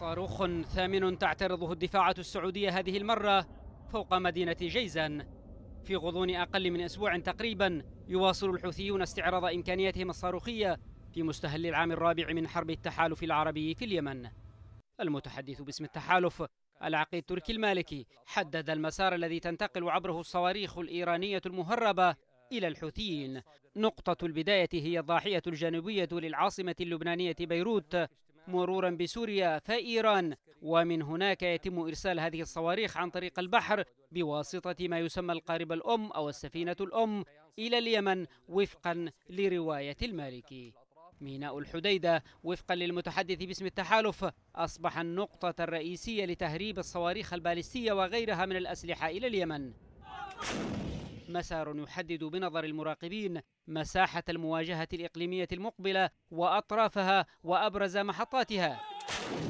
صاروخ ثامن تعترضه الدفاعات السعودية هذه المرة فوق مدينة جيزان في غضون أقل من أسبوع تقريبا يواصل الحوثيون استعراض إمكانياتهم الصاروخية في مستهل العام الرابع من حرب التحالف العربي في اليمن المتحدث باسم التحالف العقيد تركي المالكي حدد المسار الذي تنتقل عبره الصواريخ الإيرانية المهربة إلى الحوثيين نقطة البداية هي الضاحية الجنوبية للعاصمة اللبنانية بيروت مرورا بسوريا فإيران ومن هناك يتم إرسال هذه الصواريخ عن طريق البحر بواسطة ما يسمى القارب الأم أو السفينة الأم إلى اليمن وفقا لرواية المالكي ميناء الحديدة وفقا للمتحدث باسم التحالف أصبح النقطة الرئيسية لتهريب الصواريخ البالستية وغيرها من الأسلحة إلى اليمن مسار يحدد بنظر المراقبين مساحة المواجهة الإقليمية المقبلة وأطرافها وأبرز محطاتها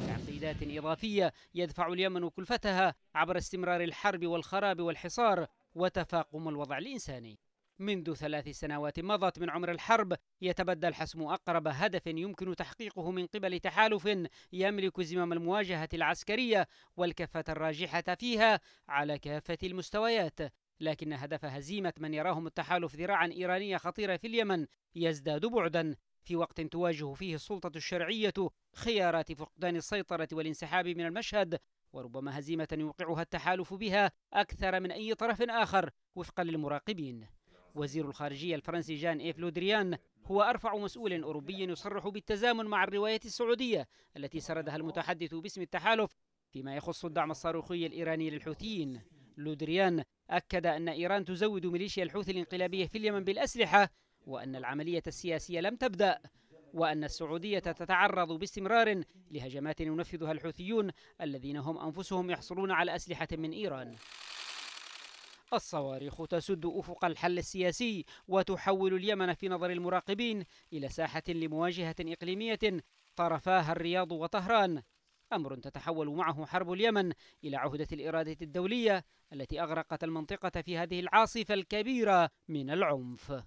تعقيدات إضافية يدفع اليمن كلفتها عبر استمرار الحرب والخراب والحصار وتفاقم الوضع الإنساني منذ ثلاث سنوات مضت من عمر الحرب يتبدى الحسم أقرب هدف يمكن تحقيقه من قبل تحالف يملك زمام المواجهة العسكرية والكفة الراجحة فيها على كافة المستويات لكن هدف هزيمة من يراهم التحالف ذراعا إيرانية خطيرة في اليمن يزداد بعدا في وقت تواجه فيه السلطة الشرعية خيارات فقدان السيطرة والانسحاب من المشهد وربما هزيمة يوقعها التحالف بها أكثر من أي طرف آخر وفقا للمراقبين وزير الخارجية الفرنسي جان إيف لودريان هو أرفع مسؤول أوروبي يصرح بالتزامن مع الرواية السعودية التي سردها المتحدث باسم التحالف فيما يخص الدعم الصاروخي الإيراني للحوثيين لودريان أكد أن إيران تزود ميليشيا الحوثي الانقلابية في اليمن بالأسلحة وأن العملية السياسية لم تبدأ وأن السعودية تتعرض باستمرار لهجمات ينفذها الحوثيون الذين هم أنفسهم يحصلون على أسلحة من إيران الصواريخ تسد أفق الحل السياسي وتحول اليمن في نظر المراقبين إلى ساحة لمواجهة إقليمية طرفاها الرياض وطهران أمر تتحول معه حرب اليمن إلى عهدة الإرادة الدولية التي أغرقت المنطقة في هذه العاصفة الكبيرة من العنف